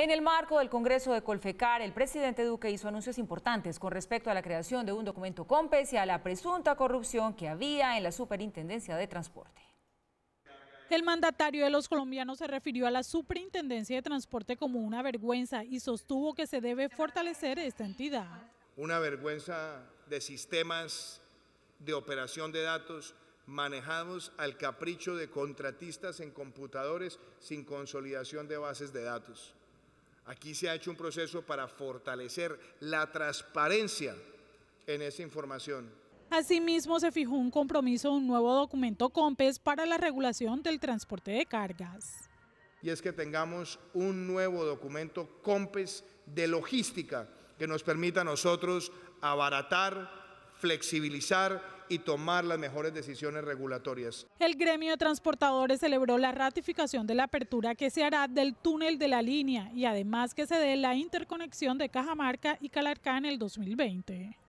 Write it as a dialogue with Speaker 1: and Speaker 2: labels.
Speaker 1: En el marco del Congreso de Colfecar, el presidente Duque hizo anuncios importantes con respecto a la creación de un documento COMPES y a la presunta corrupción que había en la Superintendencia de Transporte.
Speaker 2: El mandatario de los colombianos se refirió a la Superintendencia de Transporte como una vergüenza y sostuvo que se debe fortalecer esta entidad.
Speaker 3: Una vergüenza de sistemas de operación de datos manejados al capricho de contratistas en computadores sin consolidación de bases de datos Aquí se ha hecho un proceso para fortalecer la transparencia en esa información.
Speaker 2: Asimismo, se fijó un compromiso, un nuevo documento COMPES para la regulación del transporte de cargas.
Speaker 3: Y es que tengamos un nuevo documento COMPES de logística que nos permita a nosotros abaratar, flexibilizar y tomar las mejores decisiones regulatorias.
Speaker 2: El gremio de transportadores celebró la ratificación de la apertura que se hará del túnel de la línea y además que se dé la interconexión de Cajamarca y Calarcá en el 2020.